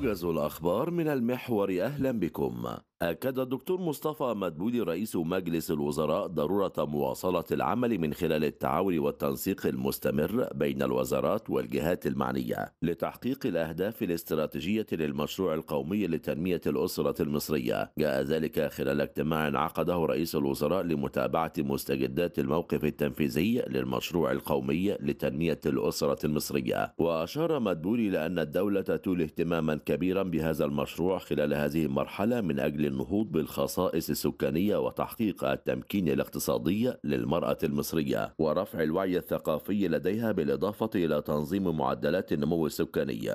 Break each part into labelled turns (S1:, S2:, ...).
S1: أوجز الأخبار من المحور أهلا بكم أكد الدكتور مصطفى مدبولي رئيس مجلس الوزراء ضرورة مواصلة العمل من خلال التعاون والتنسيق المستمر بين الوزارات والجهات المعنية لتحقيق الأهداف الاستراتيجية للمشروع القومي لتنمية الأسرة المصرية جاء ذلك خلال اجتماع عقده رئيس الوزراء لمتابعة مستجدات الموقف التنفيذي للمشروع القومي لتنمية الأسرة المصرية وأشار مدبولي لأن الدولة تولي اهتماما كبيرا بهذا المشروع خلال هذه المرحلة من أجل للنهوض بالخصائص السكانية وتحقيق التمكين الاقتصادي للمرأة المصرية ورفع الوعي الثقافي لديها بالإضافة إلى تنظيم معدلات النمو السكاني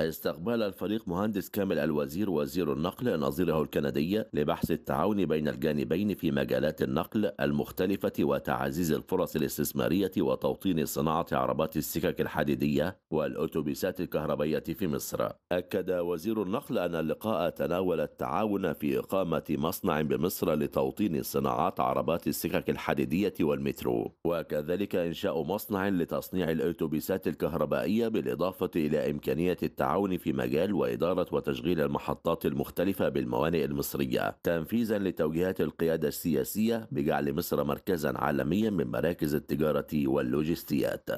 S1: استقبل الفريق مهندس كامل الوزير وزير النقل نظيره الكندي لبحث التعاون بين الجانبين في مجالات النقل المختلفة وتعزيز الفرص الاستثمارية وتوطين صناعة عربات السكك الحديدية والأتوبيسات الكهربية في مصر أكد وزير النقل أن اللقاء تناول التعاون في إقامة مصنع بمصر لتوطين صناعات عربات السكك الحديدية والمترو وكذلك إنشاء مصنع لتصنيع الأتوبيسات الكهربائية بالإضافة إلى إمكانية التعاون التعاون في مجال وإدارة وتشغيل المحطات المختلفة بالموانئ المصرية تنفيذا لتوجيهات القيادة السياسية بجعل مصر مركزا عالميا من مراكز التجارة واللوجستيات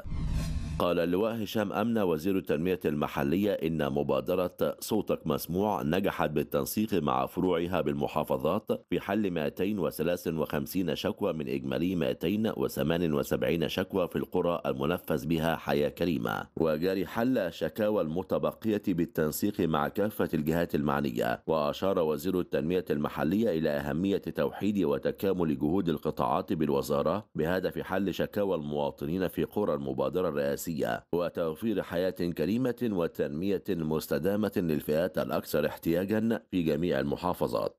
S1: قال اللواء هشام أمنة وزير التنمية المحلية إن مبادرة صوتك مسموع نجحت بالتنسيق مع فروعها بالمحافظات في حل 253 شكوى من إجمالي 278 شكوى في القرى المنفذ بها حياة كريمة وجاري حل شكاوى المتبقية بالتنسيق مع كافة الجهات المعنية وأشار وزير التنمية المحلية إلى أهمية توحيد وتكامل جهود القطاعات بالوزارة بهدف حل شكاوى المواطنين في قرى المبادرة الرئاسية السياسية وتوفير حياة كريمة وتنمية مستدامة للفئات الأكثر احتياجا في جميع المحافظات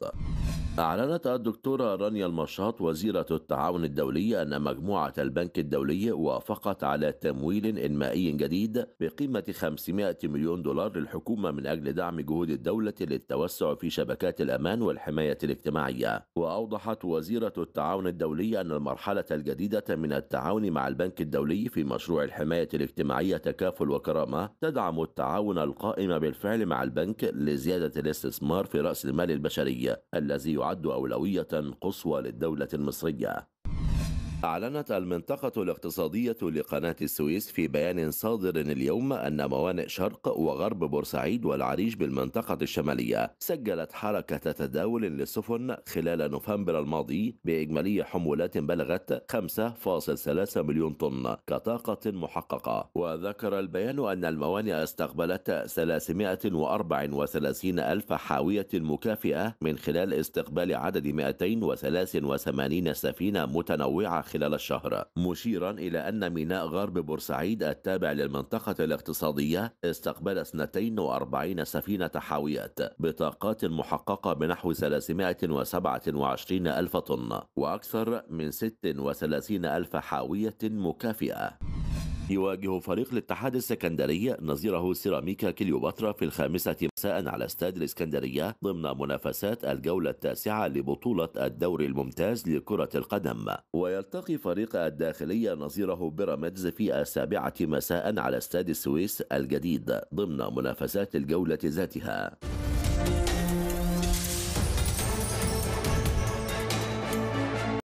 S1: أعلنت الدكتورة رانيا المشاط وزيرة التعاون الدولي أن مجموعة البنك الدولي وافقت على تمويل إنمائي جديد بقيمة 500 مليون دولار للحكومة من أجل دعم جهود الدولة للتوسع في شبكات الأمان والحماية الاجتماعية، وأوضحت وزيرة التعاون الدولي أن المرحلة الجديدة من التعاون مع البنك الدولي في مشروع الحماية الاجتماعية تكافل وكرامة تدعم التعاون القائم بالفعل مع البنك لزيادة الاستثمار في رأس المال البشري الذي تعد أولوية قصوى للدولة المصرية أعلنت المنطقة الاقتصادية لقناة السويس في بيان صادر اليوم أن موانئ شرق وغرب بورسعيد والعريش بالمنطقة الشمالية سجلت حركة تداول للسفن خلال نوفمبر الماضي بإجمالي حمولات بلغت 5.3 مليون طن كطاقة محققة وذكر البيان أن الموانئ استقبلت 334 ألف حاوية مكافئة من خلال استقبال عدد 283 سفينة متنوعة خلال الشهر مشيرا إلى أن ميناء غرب بورسعيد التابع للمنطقة الاقتصادية استقبل 42 سفينة حاويات بطاقات محققة بنحو 327 ألف طن وأكثر من 36 ألف حاوية مكافئة يواجه فريق الاتحاد السكندري نظيره سيراميكا كليوباترا في الخامسة مساء على استاد الإسكندرية ضمن منافسات الجولة التاسعة لبطولة الدوري الممتاز لكرة القدم ويلتقي فريق الداخلية نظيره بيراميدز في السابعة مساء على استاد السويس الجديد ضمن منافسات الجولة ذاتها